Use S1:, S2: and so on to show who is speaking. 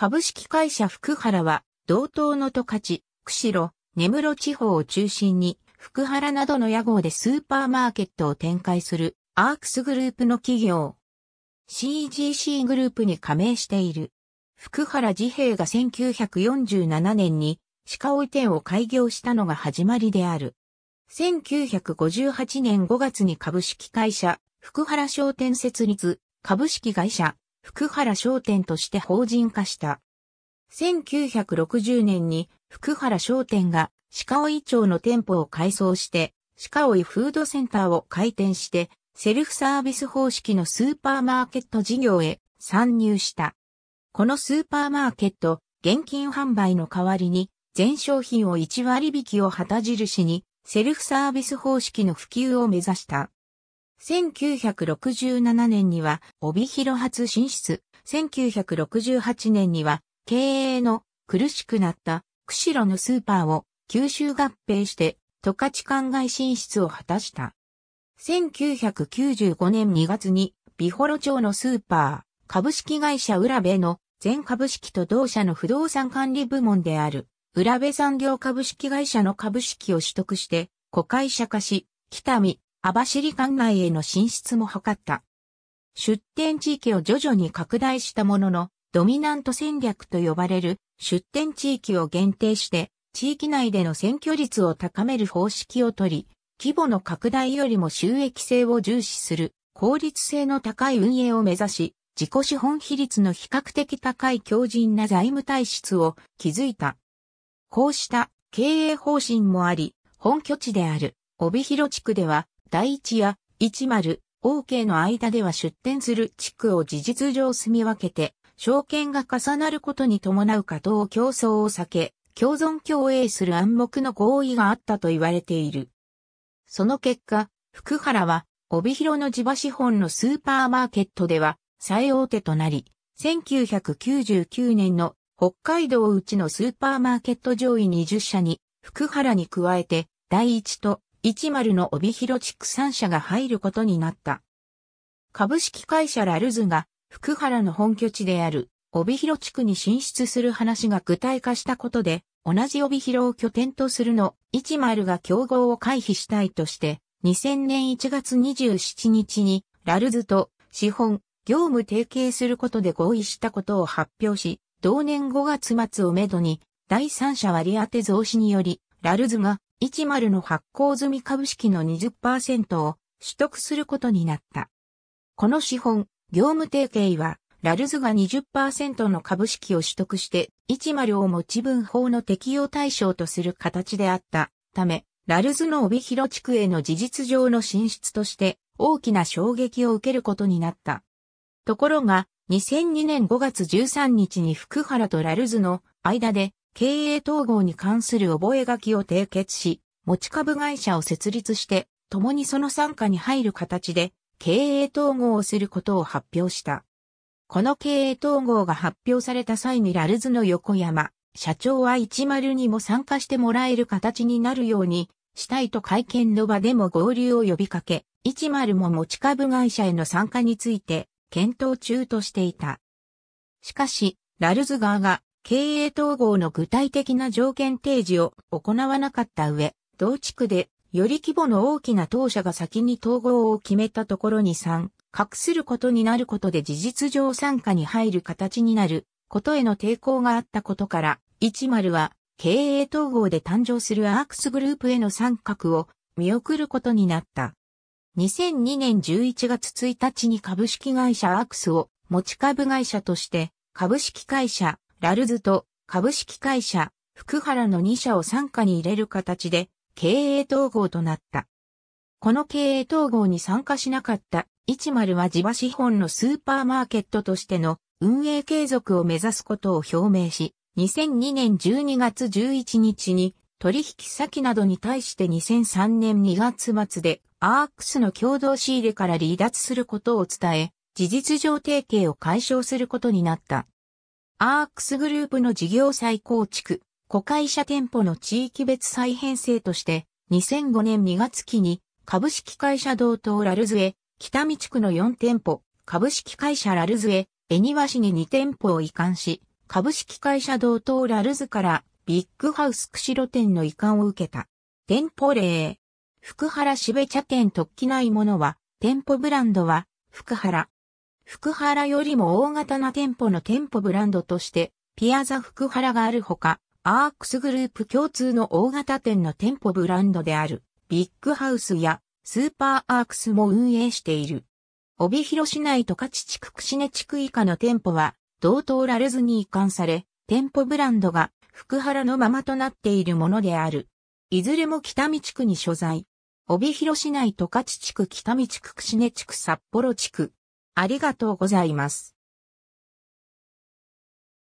S1: 株式会社福原は、同等の十勝、釧路、根室地方を中心に、福原などの屋号でスーパーマーケットを展開するアークスグループの企業。CGC グループに加盟している。福原治兵が1947年に鹿追店を開業したのが始まりである。1958年5月に株式会社福原商店設立株式会社福原商店として法人化した。1960年に福原商店が鹿追町の店舗を改装して、鹿追フードセンターを開店して、セルフサービス方式のスーパーマーケット事業へ参入した。このスーパーマーケット、現金販売の代わりに、全商品を1割引きを旗印に、セルフサービス方式の普及を目指した。1967年には帯広初進出、1968年には経営の苦しくなった釧路のスーパーを吸収合併して十勝灌外進出を果たした。1995年2月に美幌町のスーパー株式会社浦部の全株式と同社の不動産管理部門である浦部産業株式会社の株式を取得して、子会社化し、北見、網走管内への進出も図った。出店地域を徐々に拡大したものの、ドミナント戦略と呼ばれる出店地域を限定して、地域内での選挙率を高める方式をとり、規模の拡大よりも収益性を重視する効率性の高い運営を目指し、自己資本比率の比較的高い強靭な財務体質を築いた。こうした経営方針もあり、本拠地である帯広地区では第一や一丸、OK の間では出店する地区を事実上住み分けて、証券が重なることに伴う加藤競争を避け、共存共栄する暗黙の合意があったと言われている。その結果、福原は、帯広の地場資本のスーパーマーケットでは、最大手となり、1999年の北海道うちのスーパーマーケット上位20社に、福原に加えて、第一と一丸の帯広地区三社が入ることになった。株式会社ラルズが福原の本拠地である帯広地区に進出する話が具体化したことで、同じ帯広を拠点とするの、一丸が競合を回避したいとして、2000年1月27日に、ラルズと資本、業務提携することで合意したことを発表し、同年5月末をめどに、第三者割当増資により、ラルズが10の発行済み株式の20%を取得することになった。この資本、業務提携は、ラルズが20%の株式を取得して、10を持ち分法の適用対象とする形であったため、ラルズの帯広地区への事実上の進出として大きな衝撃を受けることになった。ところが、2002年5月13日に福原とラルズの間で経営統合に関する覚書を締結し、持ち株会社を設立して、共にその参加に入る形で、経営統合をすることを発表した。この経営統合が発表された際にラルズの横山、社長は10にも参加してもらえる形になるようにしたいと会見の場でも合流を呼びかけ、10も持ち株会社への参加について検討中としていた。しかし、ラルズ側が経営統合の具体的な条件提示を行わなかった上、同地区でより規模の大きな当社が先に統合を決めたところに3、隠することになることで事実上参加に入る形になることへの抵抗があったことから、10は経営統合で誕生するアークスグループへの参画を見送ることになった。2002年11月1日に株式会社アークスを持ち株会社として株式会社ラルズと株式会社、福原の2社を傘下に入れる形で経営統合となった。この経営統合に参加しなかった一丸は地場資本のスーパーマーケットとしての運営継続を目指すことを表明し、2002年12月11日に取引先などに対して2003年2月末でアークスの共同仕入れから離脱することを伝え、事実上提携を解消することになった。アークスグループの事業再構築、子会社店舗の地域別再編成として、2005年2月期に、株式会社同等ラルズへ、北見地区の4店舗、株式会社ラルズへ、恵庭市に2店舗を移管し、株式会社同等ラルズからビッグハウス釧路店の移管を受けた。店舗例。福原しべ茶店特記ないものは、店舗ブランドは、福原。福原よりも大型な店舗の店舗ブランドとして、ピアザ福原があるほか、アークスグループ共通の大型店の店舗ブランドである、ビッグハウスやスーパーアークスも運営している。帯広市内十勝地区串根地区以下の店舗は、同等られずに移管され、店舗ブランドが福原のままとなっているものである。いずれも北見地区に所在。帯広市内十勝地区北見地区串根地区札幌地区ありがとうございます。